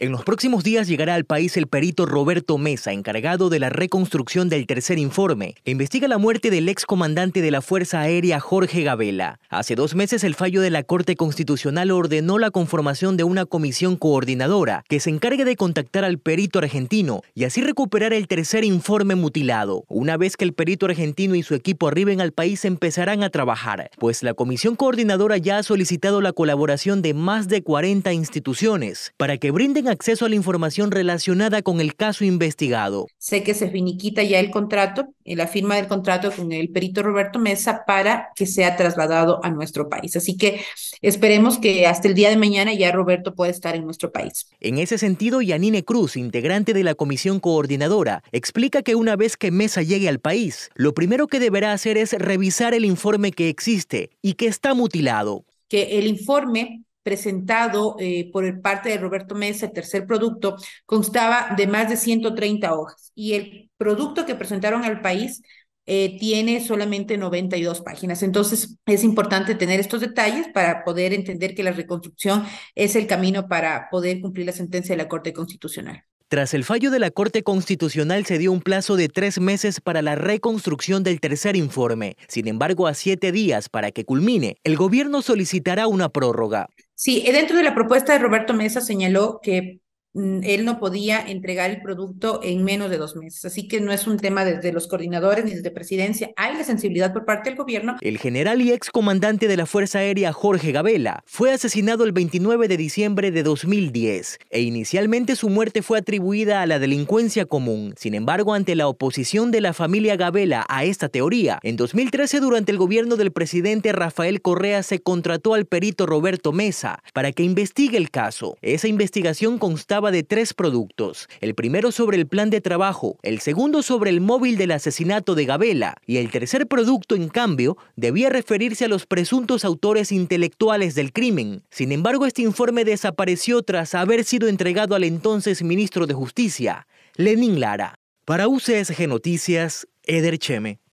En los próximos días llegará al país el perito Roberto Mesa, encargado de la reconstrucción del tercer informe, investiga la muerte del excomandante de la Fuerza Aérea Jorge Gabela. Hace dos meses el fallo de la Corte Constitucional ordenó la conformación de una comisión coordinadora que se encargue de contactar al perito argentino y así recuperar el tercer informe mutilado. Una vez que el perito argentino y su equipo arriben al país empezarán a trabajar, pues la comisión coordinadora ya ha solicitado la colaboración de más de 40 instituciones para que brinden acceso a la información relacionada con el caso investigado. Sé que se finiquita ya el contrato, eh, la firma del contrato con el perito Roberto Mesa para que sea trasladado a nuestro país. Así que esperemos que hasta el día de mañana ya Roberto pueda estar en nuestro país. En ese sentido, Yanine Cruz, integrante de la comisión coordinadora, explica que una vez que Mesa llegue al país, lo primero que deberá hacer es revisar el informe que existe y que está mutilado. Que el informe presentado eh, por por parte de Roberto Mesa, el tercer producto, constaba de más de 130 hojas y el producto que presentaron al país eh, tiene solamente 92 páginas. Entonces, es importante tener estos detalles para poder entender que la reconstrucción es el camino para poder cumplir la sentencia de la Corte Constitucional. Tras el fallo de la Corte Constitucional se dio un plazo de tres meses para la reconstrucción del tercer informe. Sin embargo, a siete días para que culmine, el gobierno solicitará una prórroga. Sí, eh, dentro de la propuesta de Roberto Mesa señaló que Mm, él no podía entregar el producto en menos de dos meses. Así que no es un tema desde los coordinadores ni desde presidencia. Hay la sensibilidad por parte del gobierno. El general y excomandante de la Fuerza Aérea Jorge Gabela fue asesinado el 29 de diciembre de 2010 e inicialmente su muerte fue atribuida a la delincuencia común. Sin embargo, ante la oposición de la familia Gabela a esta teoría, en 2013 durante el gobierno del presidente Rafael Correa se contrató al perito Roberto Mesa para que investigue el caso. Esa investigación constaba de tres productos, el primero sobre el plan de trabajo, el segundo sobre el móvil del asesinato de Gabela y el tercer producto, en cambio, debía referirse a los presuntos autores intelectuales del crimen. Sin embargo, este informe desapareció tras haber sido entregado al entonces ministro de Justicia, Lenin Lara. Para UCSG Noticias, Eder Cheme.